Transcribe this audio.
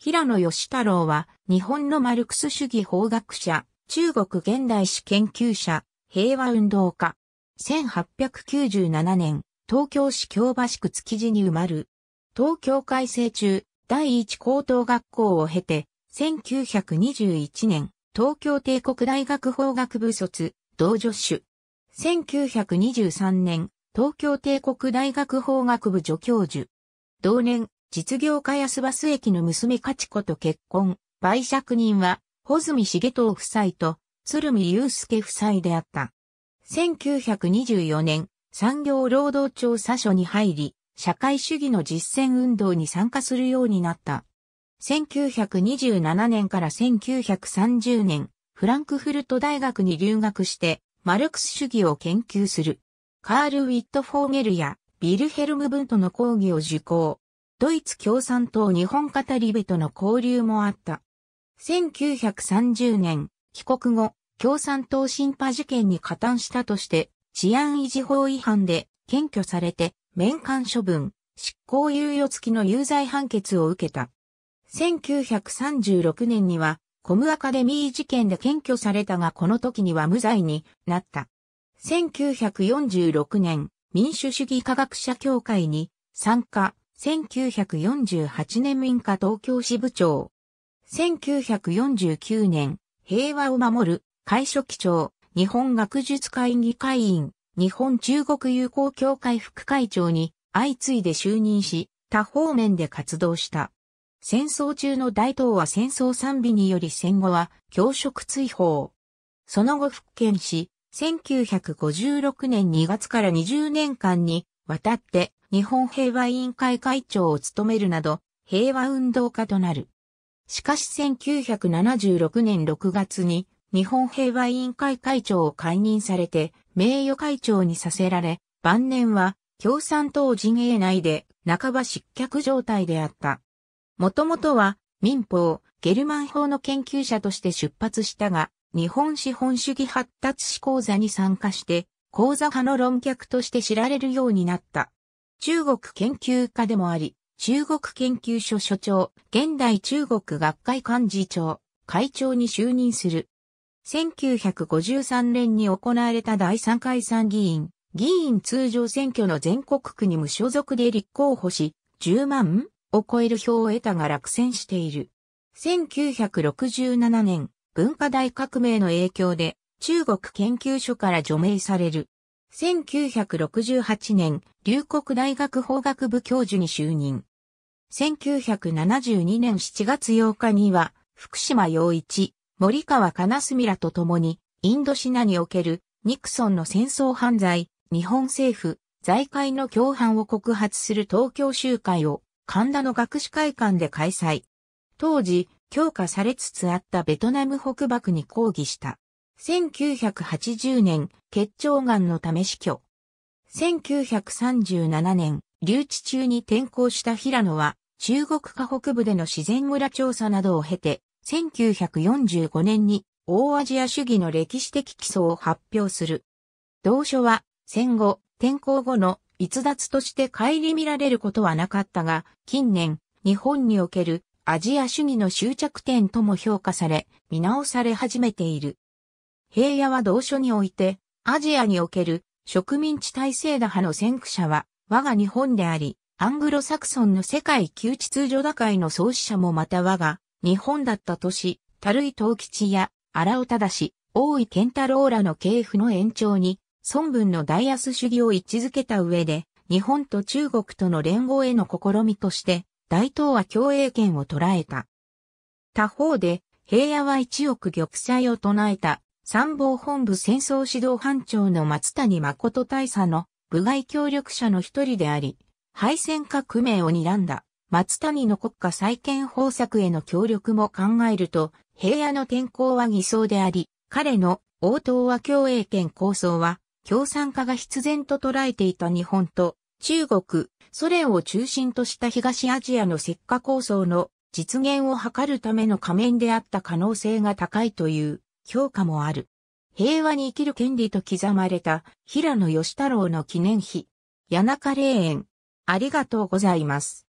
平野義太郎は、日本のマルクス主義法学者、中国現代史研究者、平和運動家。1897年、東京市京橋区築地に埋まる。東京改正中、第一高等学校を経て、1921年、東京帝国大学法学部卒、同助手。1923年、東京帝国大学法学部助教授。同年、実業家安バス駅の娘カチ子と結婚、売借人は、穂積重藤夫妻と、鶴見祐介夫妻であった。1924年、産業労働調査所に入り、社会主義の実践運動に参加するようになった。1927年から1930年、フランクフルト大学に留学して、マルクス主義を研究する。カール・ウィット・フォーゲルやビルヘルム・ブントの講義を受講。ドイツ共産党日本語りとの交流もあった。1930年、帰国後、共産党審破事件に加担したとして、治安維持法違反で検挙されて、免官処分、執行猶予付きの有罪判決を受けた。1936年には、コムアカデミー事件で検挙されたがこの時には無罪になった。1946年、民主主義科学者協会に参加、1948年民家東京支部長。1949年、平和を守る、会書記長、日本学術会議会員、日本中国友好協会副会長に相次いで就任し、多方面で活動した。戦争中の大東は戦争賛美により戦後は教職追放。その後復権し、1956年2月から20年間にわたって日本平和委員会会長を務めるなど、平和運動家となる。しかし1976年6月に日本平和委員会会長を解任されて名誉会長にさせられ、晩年は共産党陣営内で半ば失脚状態であった。もともとは民法、ゲルマン法の研究者として出発したが、日本資本主義発達史講座に参加して、講座派の論客として知られるようになった。中国研究家でもあり、中国研究所所長、現代中国学会幹事長、会長に就任する。1953年に行われた第3回参議院、議員通常選挙の全国区に無所属で立候補し、10万を超える票を得たが落選している。1967年、文化大革命の影響で中国研究所から除名される。1968年、龍谷大学法学部教授に就任。1972年7月8日には、福島陽一、森川すみらと共に、インドシナにおけるニクソンの戦争犯罪、日本政府、財界の共犯を告発する東京集会を神田の学士会館で開催。当時、強化されつつあったベトナム北爆に抗議した。1980年、結腸がんのため死去。1937年、留置中に転校した平野は、中国下北部での自然村調査などを経て、1945年に大アジア主義の歴史的基礎を発表する。同書は戦後、転校後の逸脱として帰り見られることはなかったが、近年、日本におけるアジア主義の終着点とも評価され、見直され始めている。平野は同書において、アジアにおける植民地体制打派の先駆者は、我が日本であり、アングロサクソンの世界旧秩序打開の創始者もまた我が日本だった都市、樽井藤吉や荒尾忠、大井健太郎らの系譜の延長に、孫文のダイアス主義を位置づけた上で、日本と中国との連合への試みとして、大東亜共栄圏を捉えた。他方で、平野は一億玉砕を唱えた参謀本部戦争指導班長の松谷誠大佐の部外協力者の一人であり、敗戦革命を睨んだ松谷の国家再建方策への協力も考えると、平野の天候は偽装であり、彼の応答は共栄圏構想は、共産化が必然と捉えていた日本と、中国、ソ連を中心とした東アジアの石化構想の実現を図るための仮面であった可能性が高いという。評価もある。平和に生きる権利と刻まれた平野義太郎の記念碑。谷中霊園。ありがとうございます。